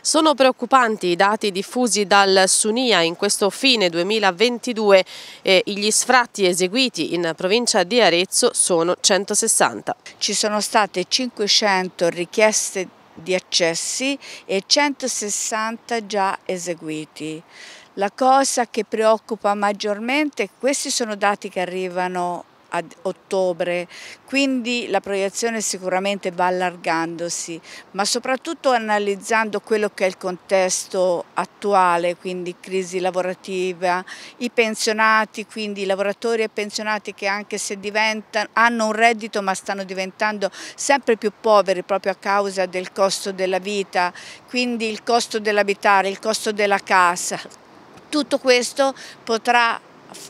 Sono preoccupanti i dati diffusi dal Sunia in questo fine 2022 e gli sfratti eseguiti in provincia di Arezzo sono 160. Ci sono state 500 richieste di accessi e 160 già eseguiti. La cosa che preoccupa maggiormente, questi sono dati che arrivano a ottobre, quindi la proiezione sicuramente va allargandosi, ma soprattutto analizzando quello che è il contesto attuale, quindi crisi lavorativa, i pensionati, quindi i lavoratori e pensionati che anche se diventano, hanno un reddito ma stanno diventando sempre più poveri proprio a causa del costo della vita, quindi il costo dell'abitare, il costo della casa. Tutto questo potrà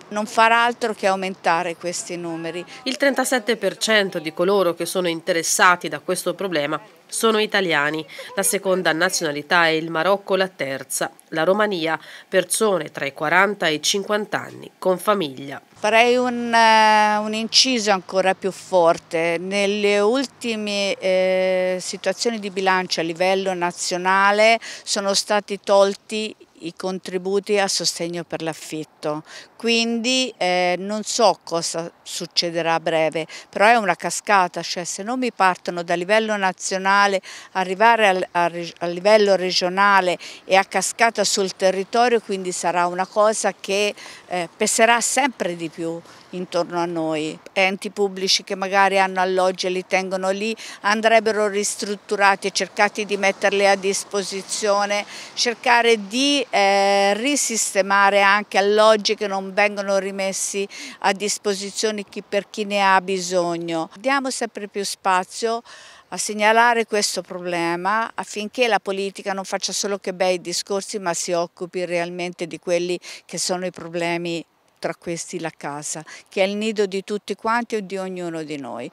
non farà altro che aumentare questi numeri. Il 37% di coloro che sono interessati da questo problema sono italiani, la seconda nazionalità è il Marocco la terza, la Romania persone tra i 40 e i 50 anni con famiglia. Farei un, eh, un inciso ancora più forte, nelle ultime eh, situazioni di bilancio a livello nazionale sono stati tolti i contributi a sostegno per l'affitto, quindi eh, non so cosa succederà a breve, però è una cascata, cioè se non mi partono da livello nazionale, arrivare al, a, a livello regionale e a cascata sul territorio, quindi sarà una cosa che eh, peserà sempre di più intorno a noi. Enti pubblici che magari hanno alloggi e li tengono lì andrebbero ristrutturati, cercati di metterli a disposizione, cercare di eh, risistemare anche alloggi che non vengono rimessi a disposizione chi per chi ne ha bisogno. Diamo sempre più spazio a segnalare questo problema affinché la politica non faccia solo che bei discorsi ma si occupi realmente di quelli che sono i problemi tra questi la casa, che è il nido di tutti quanti e di ognuno di noi.